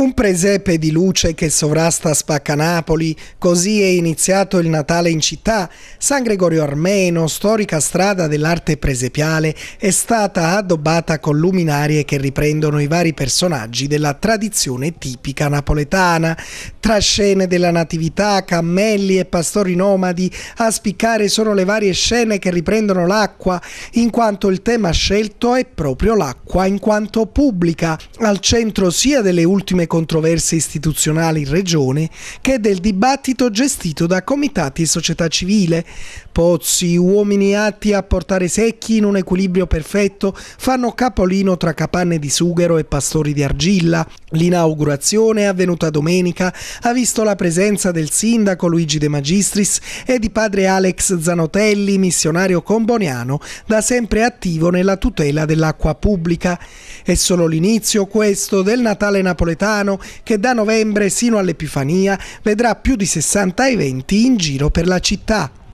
Un presepe di luce che sovrasta Spacca Napoli, così è iniziato il Natale in città. San Gregorio Armeno, storica strada dell'arte presepiale, è stata addobbata con luminarie che riprendono i vari personaggi della tradizione tipica napoletana. Tra scene della Natività, cammelli e pastori nomadi, a spiccare sono le varie scene che riprendono l'acqua, in quanto il tema scelto è proprio l'acqua in quanto pubblica, al centro sia delle ultime controversie istituzionali in regione che del dibattito gestito da comitati e società civile. Pozzi, uomini atti a portare secchi in un equilibrio perfetto, fanno capolino tra capanne di sughero e pastori di argilla. L'inaugurazione, avvenuta domenica, ha visto la presenza del sindaco Luigi De Magistris e di padre Alex Zanotelli, missionario comboniano, da sempre attivo nella tutela dell'acqua pubblica. È solo l'inizio questo del Natale napoletano Milano che da novembre sino all'Epifania vedrà più di 60 eventi in giro per la città.